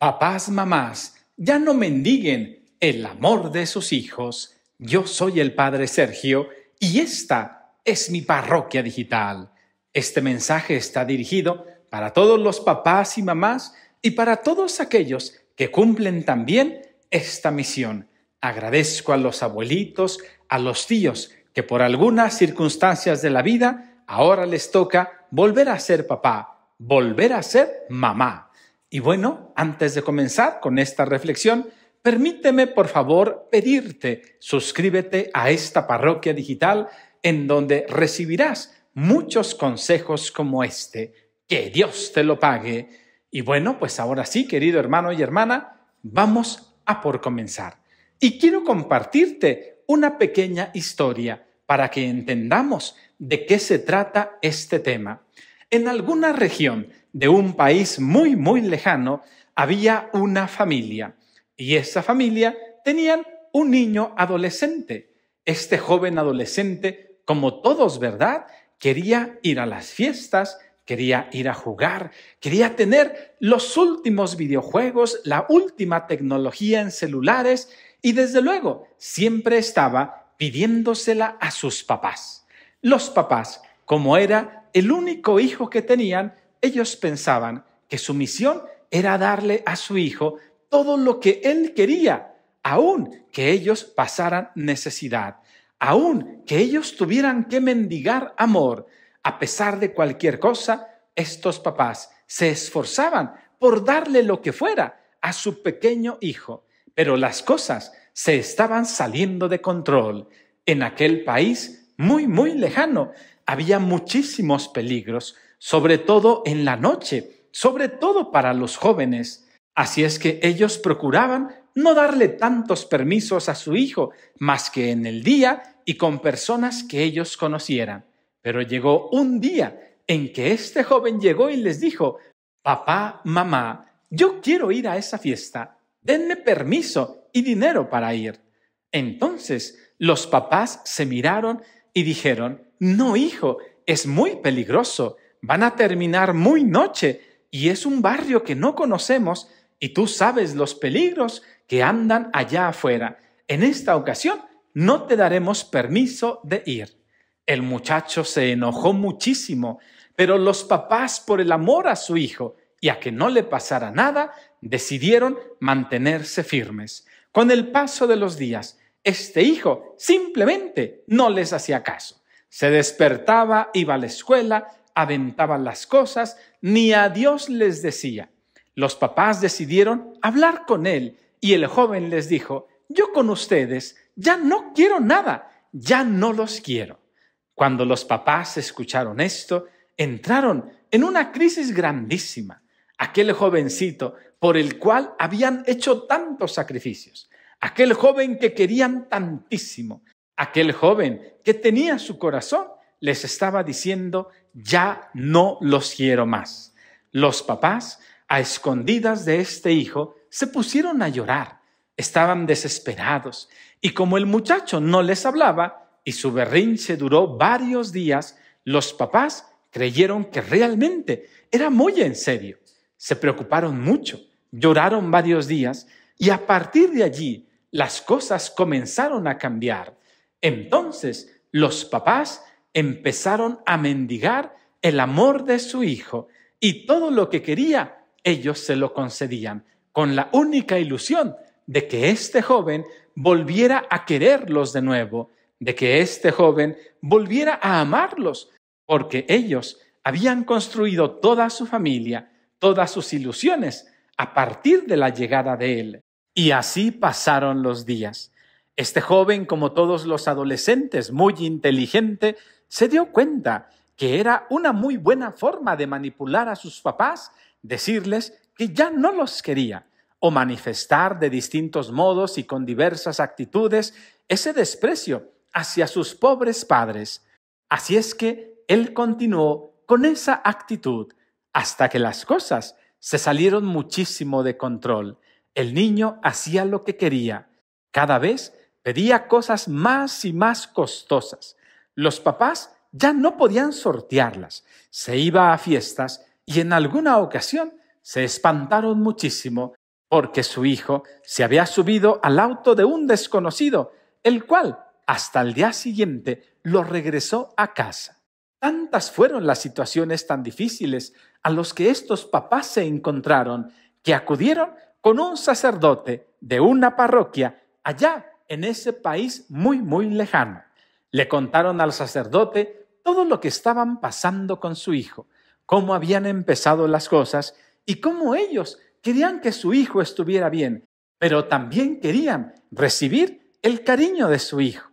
Papás, mamás, ya no mendiguen el amor de sus hijos. Yo soy el Padre Sergio y esta es mi parroquia digital. Este mensaje está dirigido para todos los papás y mamás y para todos aquellos que cumplen también esta misión. Agradezco a los abuelitos, a los tíos, que por algunas circunstancias de la vida ahora les toca volver a ser papá, volver a ser mamá. Y bueno, antes de comenzar con esta reflexión, permíteme por favor pedirte, suscríbete a esta parroquia digital en donde recibirás muchos consejos como este. Que Dios te lo pague. Y bueno, pues ahora sí, querido hermano y hermana, vamos a por comenzar. Y quiero compartirte una pequeña historia para que entendamos de qué se trata este tema. En alguna región de un país muy, muy lejano, había una familia y esa familia tenían un niño adolescente. Este joven adolescente, como todos, ¿verdad? Quería ir a las fiestas, quería ir a jugar, quería tener los últimos videojuegos, la última tecnología en celulares y desde luego siempre estaba pidiéndosela a sus papás. Los papás, como era el único hijo que tenían, ellos pensaban que su misión era darle a su hijo todo lo que él quería, aun que ellos pasaran necesidad, aun que ellos tuvieran que mendigar amor. A pesar de cualquier cosa, estos papás se esforzaban por darle lo que fuera a su pequeño hijo, pero las cosas se estaban saliendo de control. En aquel país muy, muy lejano había muchísimos peligros, sobre todo en la noche, sobre todo para los jóvenes. Así es que ellos procuraban no darle tantos permisos a su hijo más que en el día y con personas que ellos conocieran. Pero llegó un día en que este joven llegó y les dijo, papá, mamá, yo quiero ir a esa fiesta, denme permiso y dinero para ir. Entonces los papás se miraron y dijeron, no, hijo, es muy peligroso, van a terminar muy noche y es un barrio que no conocemos y tú sabes los peligros que andan allá afuera. En esta ocasión no te daremos permiso de ir. El muchacho se enojó muchísimo, pero los papás, por el amor a su hijo y a que no le pasara nada, decidieron mantenerse firmes. Con el paso de los días, este hijo simplemente no les hacía caso. Se despertaba, iba a la escuela, aventaban las cosas, ni a Dios les decía. Los papás decidieron hablar con él y el joven les dijo, yo con ustedes ya no quiero nada, ya no los quiero. Cuando los papás escucharon esto, entraron en una crisis grandísima. Aquel jovencito por el cual habían hecho tantos sacrificios, aquel joven que querían tantísimo, aquel joven que tenía su corazón les estaba diciendo, ya no los quiero más. Los papás, a escondidas de este hijo, se pusieron a llorar, estaban desesperados, y como el muchacho no les hablaba y su berrinche duró varios días, los papás creyeron que realmente era muy en serio. Se preocuparon mucho, lloraron varios días y a partir de allí las cosas comenzaron a cambiar. Entonces los papás empezaron a mendigar el amor de su hijo y todo lo que quería ellos se lo concedían, con la única ilusión de que este joven volviera a quererlos de nuevo, de que este joven volviera a amarlos, porque ellos habían construido toda su familia, todas sus ilusiones, a partir de la llegada de él. Y así pasaron los días. Este joven, como todos los adolescentes, muy inteligente, se dio cuenta que era una muy buena forma de manipular a sus papás, decirles que ya no los quería, o manifestar de distintos modos y con diversas actitudes ese desprecio hacia sus pobres padres. Así es que él continuó con esa actitud hasta que las cosas se salieron muchísimo de control. El niño hacía lo que quería. Cada vez pedía cosas más y más costosas los papás ya no podían sortearlas. Se iba a fiestas y en alguna ocasión se espantaron muchísimo porque su hijo se había subido al auto de un desconocido, el cual hasta el día siguiente lo regresó a casa. Tantas fueron las situaciones tan difíciles a los que estos papás se encontraron que acudieron con un sacerdote de una parroquia allá en ese país muy, muy lejano. Le contaron al sacerdote todo lo que estaban pasando con su hijo, cómo habían empezado las cosas y cómo ellos querían que su hijo estuviera bien, pero también querían recibir el cariño de su hijo.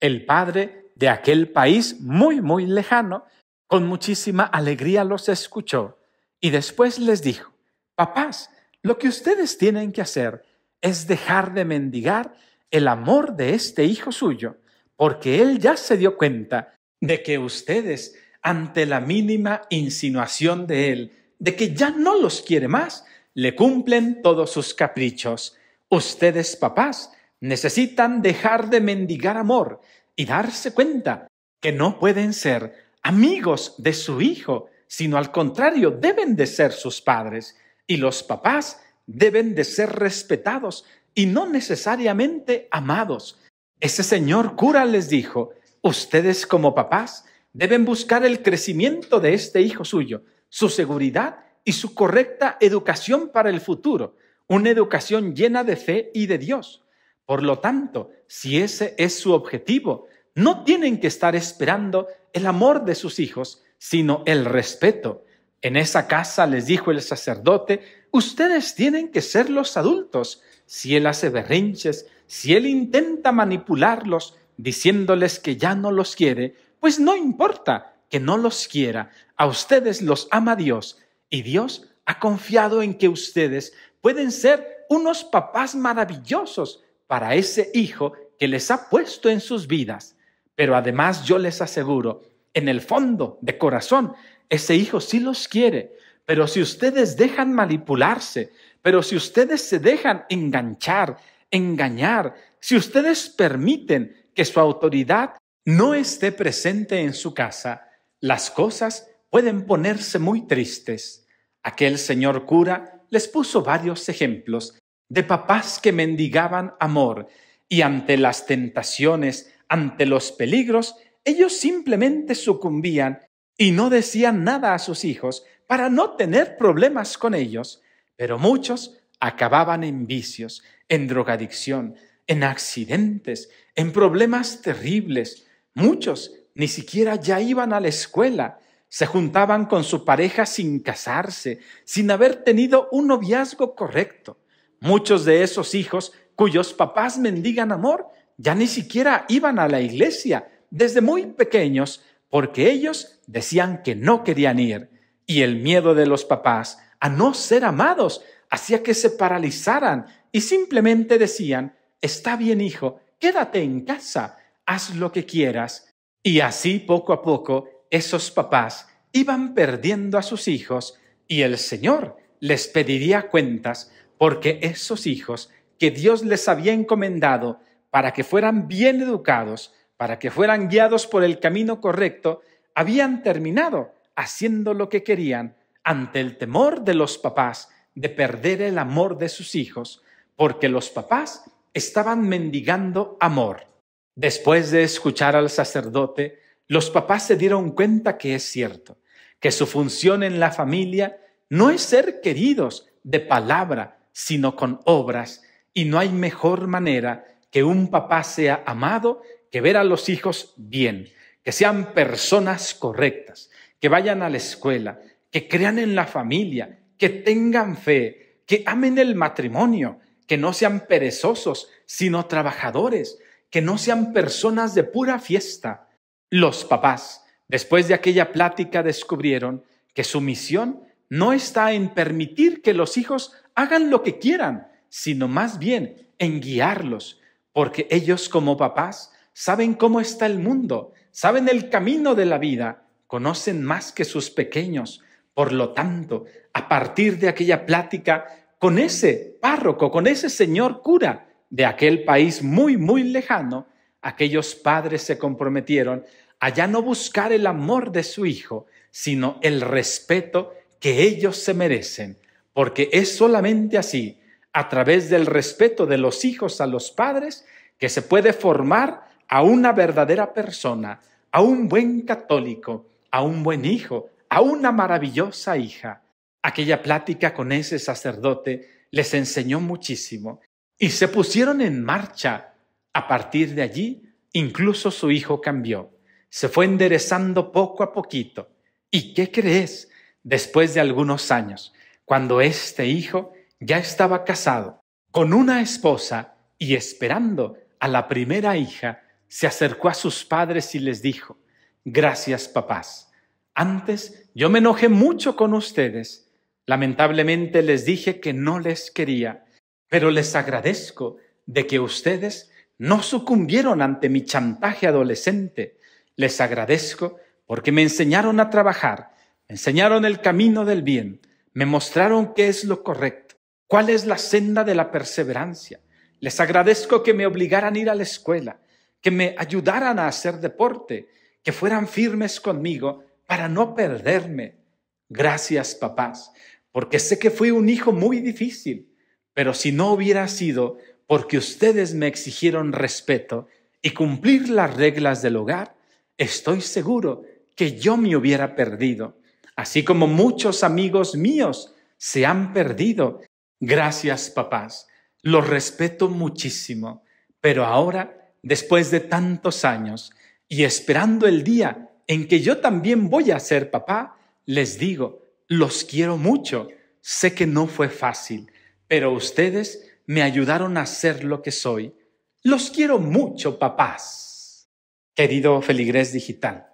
El padre de aquel país muy, muy lejano, con muchísima alegría los escuchó y después les dijo, papás, lo que ustedes tienen que hacer es dejar de mendigar el amor de este hijo suyo porque él ya se dio cuenta de que ustedes, ante la mínima insinuación de él, de que ya no los quiere más, le cumplen todos sus caprichos. Ustedes, papás, necesitan dejar de mendigar amor y darse cuenta que no pueden ser amigos de su hijo, sino al contrario, deben de ser sus padres. Y los papás deben de ser respetados y no necesariamente amados. Ese señor cura les dijo, ustedes como papás deben buscar el crecimiento de este hijo suyo, su seguridad y su correcta educación para el futuro, una educación llena de fe y de Dios. Por lo tanto, si ese es su objetivo, no tienen que estar esperando el amor de sus hijos, sino el respeto. En esa casa les dijo el sacerdote, ustedes tienen que ser los adultos. Si él hace berrinches, si él intenta manipularlos diciéndoles que ya no los quiere, pues no importa que no los quiera, a ustedes los ama Dios y Dios ha confiado en que ustedes pueden ser unos papás maravillosos para ese hijo que les ha puesto en sus vidas. Pero además yo les aseguro, en el fondo, de corazón, ese hijo sí los quiere, pero si ustedes dejan manipularse, pero si ustedes se dejan enganchar, engañar, si ustedes permiten que su autoridad no esté presente en su casa, las cosas pueden ponerse muy tristes. Aquel señor cura les puso varios ejemplos de papás que mendigaban amor y ante las tentaciones, ante los peligros, ellos simplemente sucumbían y no decían nada a sus hijos para no tener problemas con ellos, pero muchos acababan en vicios, en drogadicción, en accidentes, en problemas terribles. Muchos ni siquiera ya iban a la escuela, se juntaban con su pareja sin casarse, sin haber tenido un noviazgo correcto. Muchos de esos hijos cuyos papás mendigan amor ya ni siquiera iban a la iglesia desde muy pequeños porque ellos decían que no querían ir y el miedo de los papás a no ser amados hacía que se paralizaran y simplemente decían, está bien hijo, quédate en casa, haz lo que quieras. Y así poco a poco esos papás iban perdiendo a sus hijos y el Señor les pediría cuentas porque esos hijos que Dios les había encomendado para que fueran bien educados, para que fueran guiados por el camino correcto, habían terminado haciendo lo que querían ante el temor de los papás de perder el amor de sus hijos, porque los papás estaban mendigando amor. Después de escuchar al sacerdote, los papás se dieron cuenta que es cierto, que su función en la familia no es ser queridos de palabra, sino con obras, y no hay mejor manera que un papá sea amado que ver a los hijos bien, que sean personas correctas, que vayan a la escuela, que crean en la familia, que tengan fe, que amen el matrimonio, que no sean perezosos, sino trabajadores, que no sean personas de pura fiesta. Los papás, después de aquella plática, descubrieron que su misión no está en permitir que los hijos hagan lo que quieran, sino más bien en guiarlos, porque ellos como papás saben cómo está el mundo, saben el camino de la vida, conocen más que sus pequeños. Por lo tanto, a partir de aquella plática, con ese párroco, con ese señor cura de aquel país muy, muy lejano, aquellos padres se comprometieron a ya no buscar el amor de su hijo, sino el respeto que ellos se merecen, porque es solamente así, a través del respeto de los hijos a los padres, que se puede formar a una verdadera persona, a un buen católico, a un buen hijo, a una maravillosa hija. Aquella plática con ese sacerdote les enseñó muchísimo y se pusieron en marcha. A partir de allí, incluso su hijo cambió. Se fue enderezando poco a poquito. ¿Y qué crees? Después de algunos años, cuando este hijo ya estaba casado con una esposa y esperando a la primera hija, se acercó a sus padres y les dijo, gracias papás. Antes yo me enojé mucho con ustedes Lamentablemente les dije que no les quería, pero les agradezco de que ustedes no sucumbieron ante mi chantaje adolescente. Les agradezco porque me enseñaron a trabajar, me enseñaron el camino del bien, me mostraron qué es lo correcto, cuál es la senda de la perseverancia. Les agradezco que me obligaran a ir a la escuela, que me ayudaran a hacer deporte, que fueran firmes conmigo para no perderme. Gracias, papás porque sé que fui un hijo muy difícil, pero si no hubiera sido porque ustedes me exigieron respeto y cumplir las reglas del hogar, estoy seguro que yo me hubiera perdido, así como muchos amigos míos se han perdido. Gracias, papás, los respeto muchísimo, pero ahora, después de tantos años y esperando el día en que yo también voy a ser papá, les digo, los quiero mucho. Sé que no fue fácil, pero ustedes me ayudaron a ser lo que soy. Los quiero mucho, papás. Querido Feligrés Digital,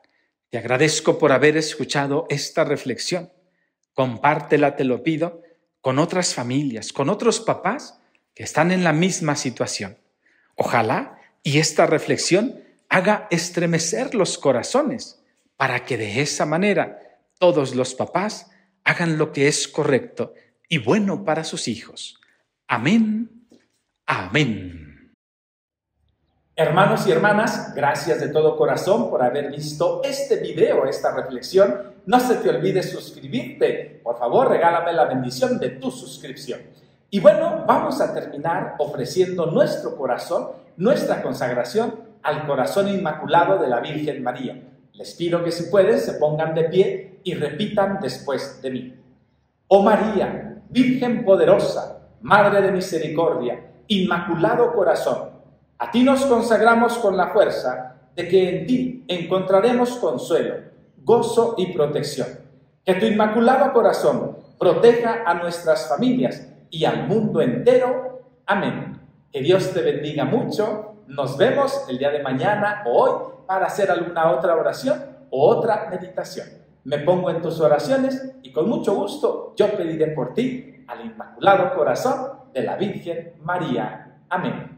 te agradezco por haber escuchado esta reflexión. Compártela, te lo pido, con otras familias, con otros papás que están en la misma situación. Ojalá y esta reflexión haga estremecer los corazones para que de esa manera todos los papás hagan lo que es correcto y bueno para sus hijos. Amén. Amén. Hermanos y hermanas, gracias de todo corazón por haber visto este video, esta reflexión. No se te olvide suscribirte. Por favor, regálame la bendición de tu suscripción. Y bueno, vamos a terminar ofreciendo nuestro corazón, nuestra consagración al corazón inmaculado de la Virgen María. Les pido que si pueden se pongan de pie y repitan después de mí. Oh María, Virgen poderosa, Madre de Misericordia, Inmaculado Corazón, a ti nos consagramos con la fuerza de que en ti encontraremos consuelo, gozo y protección. Que tu Inmaculado Corazón proteja a nuestras familias y al mundo entero. Amén. Que Dios te bendiga mucho. Nos vemos el día de mañana o hoy para hacer alguna otra oración o otra meditación. Me pongo en tus oraciones y con mucho gusto yo pediré por ti al Inmaculado Corazón de la Virgen María. Amén.